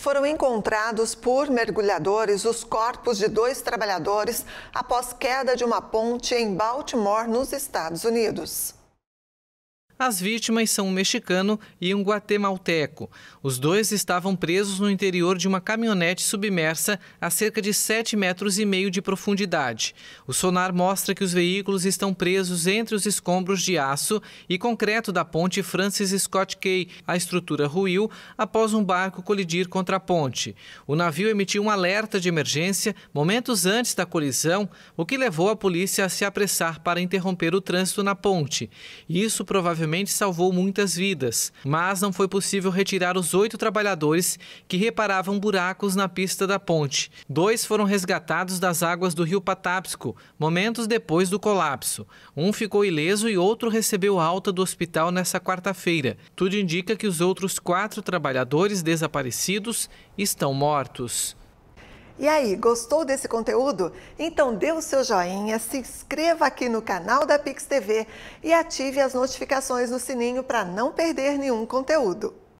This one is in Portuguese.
foram encontrados por mergulhadores os corpos de dois trabalhadores após queda de uma ponte em Baltimore, nos Estados Unidos. As vítimas são um mexicano e um guatemalteco. Os dois estavam presos no interior de uma caminhonete submersa a cerca de 7,5 metros e meio de profundidade. O sonar mostra que os veículos estão presos entre os escombros de aço e concreto da ponte Francis Scott Key. A estrutura ruiu após um barco colidir contra a ponte. O navio emitiu um alerta de emergência momentos antes da colisão, o que levou a polícia a se apressar para interromper o trânsito na ponte. Isso provavelmente provavelmente salvou muitas vidas, mas não foi possível retirar os oito trabalhadores que reparavam buracos na pista da ponte. Dois foram resgatados das águas do rio Patapsco, momentos depois do colapso. Um ficou ileso e outro recebeu alta do hospital nesta quarta-feira. Tudo indica que os outros quatro trabalhadores desaparecidos estão mortos. E aí, gostou desse conteúdo? Então dê o seu joinha, se inscreva aqui no canal da Pix TV e ative as notificações no sininho para não perder nenhum conteúdo.